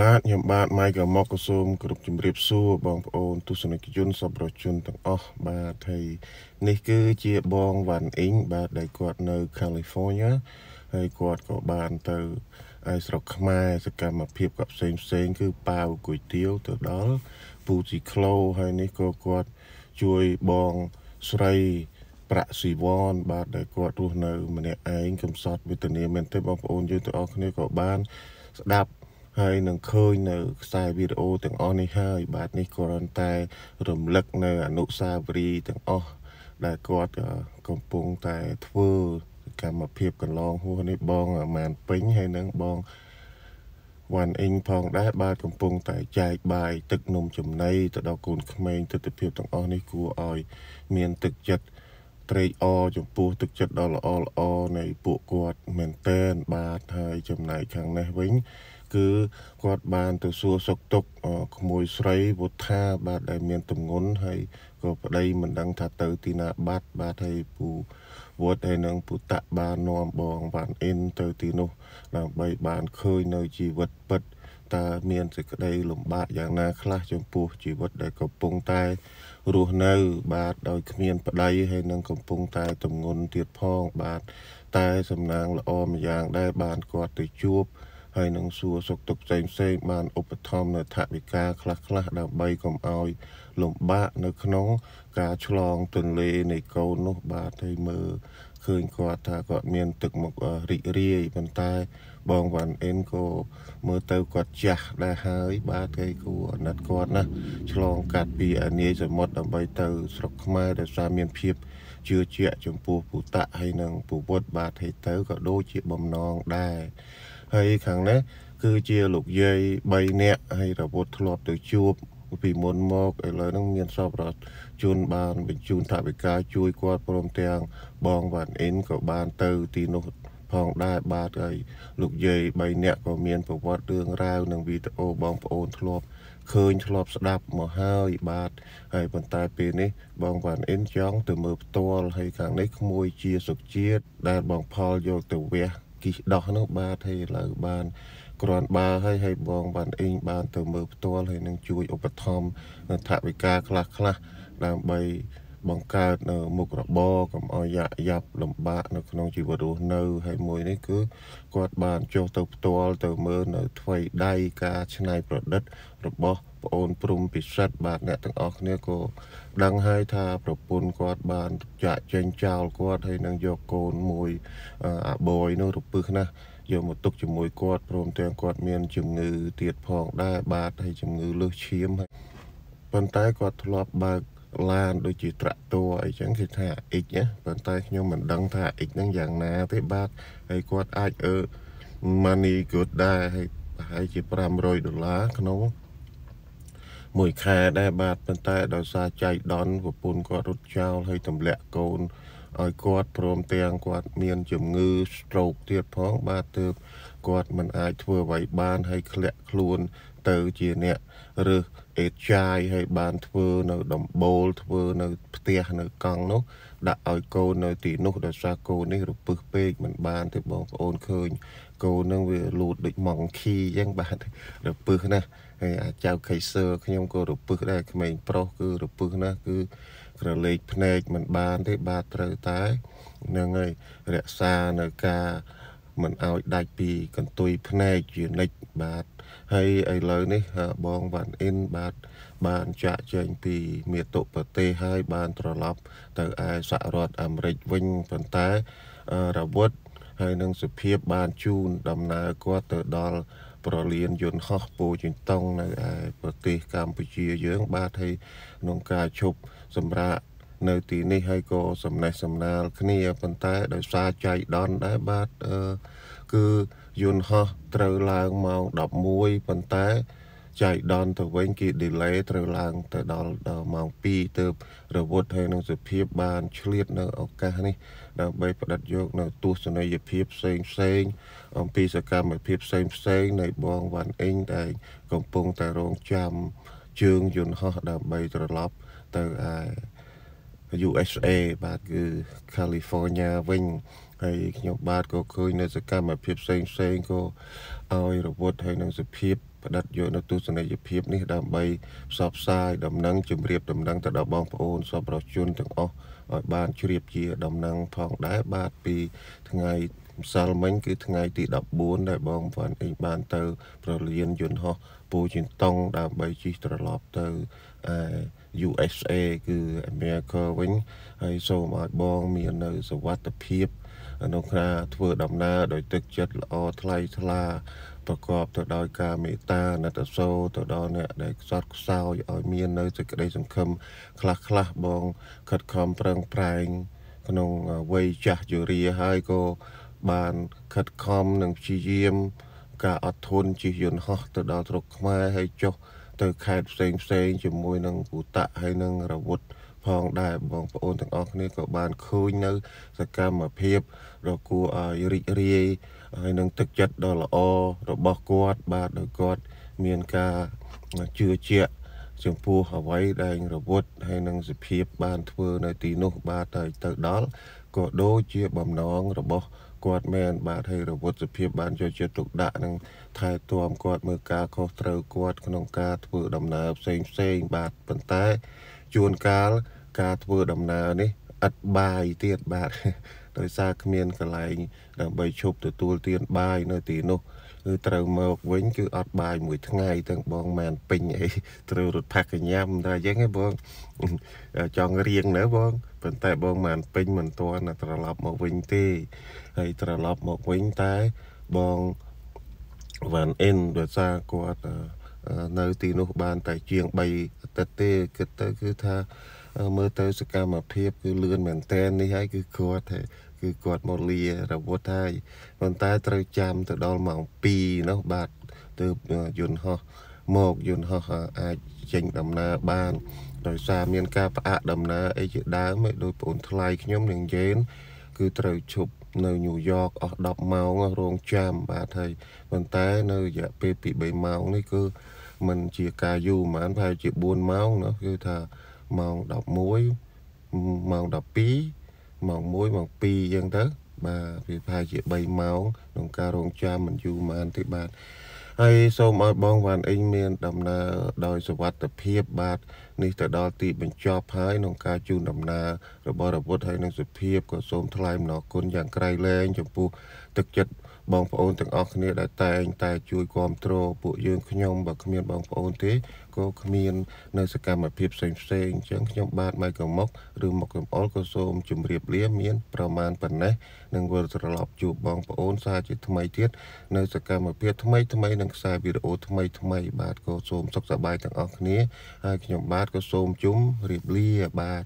បាទខ្ញុំបាទម៉ៃកមកក៏សូមគោរពជំរាបសួរបងប្អូន ទស្សនិកជនសប្បុរសជនទាំងអស់បាទហើយនេះគឺជាបងវ៉ាន់អ៊ីងបាទដែលគាត់នៅ California ហើយគាត់ក៏បានទៅឯស្រុកខ្មែរសកម្មភាពក៏ផ្សេងផ្សេង គឺប៉ាវគុយទាវទៅដល់ពូជីក្លោហើយនេះក៏គាត់ជួយបងស្រីប្រាក់ស៊ីវ៉នបាទដែលគាត់រស់នៅម្នាក់ឯងកំសត់វេទនាមែនទេបងប្អូនយើងទាំងអស់គ្នាក៏បានស្ដាប់ហើយនឹងឃើញនៅខ្សែវីដេអូទាំងអស់នេះហើយ បាទនេះគ្រាន់តែរំលឹកនៅអនុស្សាវរីយ៍ទាំងអស់ដែលគាត់កំពុងតែធ្វើកម្មភាពកន្លងហួសនេះបងអាម៉ានពេញហើយនឹងបងវ៉ាន់អ៊ីងផងដែរបាទកំពុងតែចែកបាយទឹកនំចំណីទៅដល់កូនក្មេងទស្សនវិជ្ជាទាំងអស់នេះគួរឲ្យ មានទឹកចិត្តត្រេកអរចំពោះទឹកចិត្តដ៏ល្អល្អនៃពួកគាត់មែនតែនបាទហើយចំណែកខាងនេះវិញគឺគាត់បានទៅសួរសុកទុកក្មួយស្រីវុទ្ធាបាទដែលមានទំងន់ហើយក៏ប្តីមិនដឹងថាទៅ ទីណាបាត់បាទហើយពូវត្តហើយនឹងពុតៈបាននាំបង បានអ៊ិនទៅទីនោះដើម្បីបានឃើញនៅជីវិតពិតតើមានសេចក្តីលំបាកយ៉ាងណាខ្លះចំពោះជីវិតដែលកំពុងតែរស់នៅ បាទដោយគ្មាន ប្តីហើយនឹងកំពុងតែទំងន់ទៀតផង បាទតែ សំណាងល្អម្យ៉ាងដែលបានគាត់ទៅជួបហើយនឹងសួរសុខទុក្ខផ្សេងផ្សេងបានឧបត្ថម្ភនៅថវិកាខ្លះខ្លះដើម្បីកុំឲ្យលំបាកនៅក្នុងការឆ្លងទន្លេនៃកូននោះបាទហើយមើលឃើញគាត់ថាគាត់មានទឹកមុខរីករាយប៉ុន្តែបងវ៉ាន់អិនក៏មើលទៅគាត់ចាស់ដែរហើយបាទគេគួរអាណិតគាត់ណាឆ្លងកាត់ពីអានីសមុទ្រដើម្បីទៅស្រុកខ្មែរដោយសារមានភាពជឿជាក់ចំពោះពុតៈហើយនិងពវត្តបាទហេតុទៅក៏ដូចជាបំណងដែរហើយខាងនេះគឺជាលោកយាយ3នាក់ហើយរពុតធ្លាប់ ទៅជួបពីមុនមកឥឡូវហ្នឹងមានសពរត់ជួនបានបញ្ជូនថាវិការជួយគាត់ព្រមទាំងបងវ៉ាន់អ៊ិនក៏បាន ទៅទីនោះផងដែរបាទហើយលោកយាយ3នាក់ក៏មានប្រវត្តិរឿងរ៉ាវនឹងវីដេអូបងប្អូនធ្លាប់ឃើញ ធ្លាប់ស្ដាប់មកហើយបាទហើយប៉ុន្តែ ពេលនេះបងវ៉ាន់អ៊ិនចង់ទៅមើលផ្ទាល់ហើយខាងនេះក្មួយជាសុជាតិដែលបងផលយកទៅវះគិះដោះហ្នឹងបាទហើយឥឡូវបានគ្រាន់បើហើយហើយបងបានអេងបាន ទៅមើលផ្ទាល់ហើយនឹងជួយឧបត្ថម្ភនៅថវិកាខ្លះខ្លះដើម្បីបង្កើតនៅមុខរបរកុំឲ្យយ៉ាក់យ៉ាប់លំបាកនៅក្នុងជីវិតរស់នៅហើយមួយនេះគឺគាត់បានចុះទៅផ្ទាល់ទៅមើលនៅថ្វីដៃការច្នៃប្រឌិតរបស់ប្អូនព្រំពិសិដ្ឋបាទអ្នកទាំងអស់គ្នាក៏ដឹងហើយថា ប្រពន្ធគាត់បានចាក់ចេញចោលគាត់ហើយនឹងយកកូនមួយអាបយនោះរពឹសណាស់យកមកទុកជាមួយគាត់ព្រមទាំងគាត់មាន ជំងឺទៀតផង ដែរបាទហើយជំងឺលើសឈាមប៉ុន្តែគាត់ធ្លាប់បើកឡានដូចជាត្រាក់តួអីចឹងគេថា X ណាប៉ុន្តែខ្ញុំមិនដឹងថា X ហ្នឹងយ៉ាងណាទេបាទហើយគាត់អាចអឺ money good ដែរហើយប្រហែលជា500ដុល្លារក្នុងមួយខែដែរបាទប៉ុន្តែដោយសារចៃដន្យប្រពន្ធគាត់រត់ចោលហើយទម្លាក់កូនឲ្យគាត់ព្រមទាំងគាត់មានជំងឺ stroke ទៀតផងបាទទើបគាត់មិនអាច ធ្វើអ្វី បានហើយធ្លាក់ខ្លួនទៅជាអ្នករើសអេតចាយហើយបានធ្វើ នៅដំបូលធ្វើ នៅ ផ្ទះនៅកង់នោះដាក់ឲ្យកូននៅទីនោះដោយសារកូននេះរពឹសពេកមិនបានទេបងប្អូនឃើញកូននឹងវាលូតដូចម៉ងខីអញ្ចឹងបាទរពឹសណាស់ហើយអាចៅខេសឺខ្ញុំក៏រពឹសដែរក្មេងប្រុសគឺរពឹសណាស់គឺក្រឡេកភ្នែកមិនបានទេបាទត្រូវតែនឹងហើយរក្សានៅការមិនឲ្យដាច់ពីកន្ទុយភ្នែកជានិច្ចបាទហើយឥឡូវនេះបងវ៉ាន់អ៊ិនបាទបានចាក់ចែងពីមាតុប្រទេសហើយបានត្រឡប់ ទៅឯសហរដ្ឋអាមេរិកវិញប៉ុន្តែរវត្តហើយនឹងសុភាពបានជូនដំណើរគាត់ទៅដល់ប្រលានយន្តហោះពោជិញតុង នៅឯប្រទេសកម្ពុជាយើង បាទហើយក្នុងការជប់សម្រាប់នៅទីនេះហើយក៏សំណេះសំណាលគ្នាប៉ុន្តែដោយសារចៃដន្យដែរបាទអឺគឺយន្តហោះត្រូវឡើងម៉ោង11ប៉ុន្តែចៃដន្យទៅវិញគេ delay ត្រូវឡើងទៅដល់ដល់ម៉ោង2ទើបរវត់ហើយនឹងសុភាពបានឆ្លៀតនៅឱកាសនេះ ដើម្បីផ្ដិតយកនៅទស្សនីយភាពផ្សេងផ្សេងអំពីសកម្មភាពផ្សេងផ្សេងនៃបងវ៉ាន់អេងដែលកំពុងតែរងចាំជើងយន្តហោះដើម្បីត្រឡប់ទៅឯ USA បាទគឺ California វិញហើយខ្ញុំបាទក៏ឃើញនៅ សកម្មភាពផ្សេងផ្សេងក៏ឲ្យរវត្តហើយនឹងសភាពផ្ដិតយកនៅទស្សនីយភាពនេះដើម្បីផ្សព្វផ្សាយដំណឹងជម្រាប ដំណឹងទៅដល់បងប្អូនសប្បុរសជនទាំងអស់ឲ្យ បានជ្រាបជា ដំណឹងផងដែរបាទពីថ្ងៃម្សិលមិញគឺថ្ងៃទី14ដែលបងវ៉ាន់អេងបានទៅ ប្រលានយន្តហោះពូជិនតុងដើម្បីជិះត្រឡប់ទៅឯ USA គឺ America វិញហើយសូមឲ្យបង មាននៅសុវត្ថិភាពនៅក្នុងការធ្វើដំណើរដោយទឹកចិត្តល្អថ្លៃថ្លាប្រកបទៅដោយការមេត្តាណតសោទៅដល់អ្នកដែលខ្សត់ខ្សោយឲ្យមាននៅសេចក្តីសង្ឃឹមខ្លះខ្លះបងខិតខំប្រឹងប្រែងក្នុងវ័យចាស់យុរាហើយក៏បានខិតខំនិងព្យាយាម ការអត់ធន់ជិះយន្តហោះទៅដល់ស្រុកខ្មែរហើយចុះទៅខេត្តផ្សេងផ្សេងជាមួយនឹងឧតៈហើយនឹងរវត្តផងដែរបងប្អូនទាំងអស់គ្នាក៏បានឃើញនៅសកម្មភាពដ៏គួរឲ្យរីករាយហើយនឹងទឹកចិត្តដ៏ល្អរបស់គាត់បាទដោយគាត់មានការជឿជាក់ចំពោះអ្វីដែលរវត្តហើយនឹងសភាព បានធ្វើនៅទីនោះបាទទៅទៅដល់ក៏ដូចជាបំណងរបស់គាត់មែនបាទហើយរវត្តភាពបានយកចិត្តទុកដាក់នឹងថែទាំគាត់មើលការខុសត្រូវគាត់ក្នុងការធ្វើដំណើរផ្សេងផ្សេងបាទប៉ុន្តែ ជួនកាលការធ្វើដំណើរនេះឥតបាយទៀតបាទដោយសារគ្មានកន្លែងដើម្បីឈប់ទទួលទាន បាយនៅទីនោះគឺត្រូវមកវិញ គឺអត់បាយមួយថ្ងៃទាំងបងមិនពេញអីត្រូវរត់ផាក់កញ្ញាំតែអញ្ចឹងឯងបងចង់រៀងនៅបងប៉ុន្តែបងមិនពេញមិនទាន់ត្រឡប់មកវិញទេហើយត្រឡប់មកវិញតែបងវ៉ាន់អិនដោយសារគាត់នៅទីនោះបានតែជាង3អាទិត្យទេគិតទៅគឺថាមើលទៅសកម្មភាពគឺលឿនមែនតែននេះហើយគឺគាត់គឺគាត់មកលារវត់ហើយប៉ុន្តែត្រូវចាំទៅដល់ម៉ោង2នោះបាទទើបយន្តហោះមកយន្តហោះអាចចេញដំណើរបានដោយសារមាន ការផ្អាកដំណើរអីជាដើមឲ្យដោយប្អូនថ្លៃខ្ញុំនឹងយេនគឺត្រូវឈប់នៅញូវយ៉កអស់10ម៉ោងរងចាំបាទហើយប៉ុន្តែ នៅរយៈពេលពី3ម៉ោងនេះគឺมันជាការយូរប្រហែលប្រហែលជា4ម៉ោងណាគឺថាម៉ោង11ម៉ោង12ម៉ោង1ម៉ោង2អញ្ចឹងទៅបាទវាប្រហែលជា3ម៉ោងក្នុងការរងចាំមិនយូរប៉ុន្មានទេបាទហើយសូមឲ្យបងវ៉ាន់អ៊ីងមាន ដំណើរដោយសុវត្ថិភាពបាទនេះទៅដល់ទី បញ្ចប់ហើយក្នុងការជូនដំណើររបស់រពុតហើយនឹងសុភាពក៏សូមថ្លែងអំណរគុណយ៉ាងក្រៃលែងចំពោះទឹកចិត្តបងប្អូនទាំងអស់គ្នាដែលតែងតែជួយគ្រប់គ្រងពួកយើងខ្ញុំបើគ្មានបងប្អូនទេក៏គ្មាននៅសកម្មភាពផ្សេងផ្សេងអញ្ចឹងខ្ញុំបាទម៉ៃកមុកឬមុខកំអល់ក៏សូមជម្រាបលាមានប្រមាណប៉ុណ្ណេះនឹងវិលត្រឡប់ជួបបងប្អូនសារជាថ្មីទៀតនៅសកម្មភាពថ្មីថ្មីនិងខ្សែវីដេអូថ្មីថ្មីបាទក៏សូមសុខសប្បាយទាំងអស់គ្នាហើយខ្ញុំបាទក៏សូមជុំរៀបលាបាទ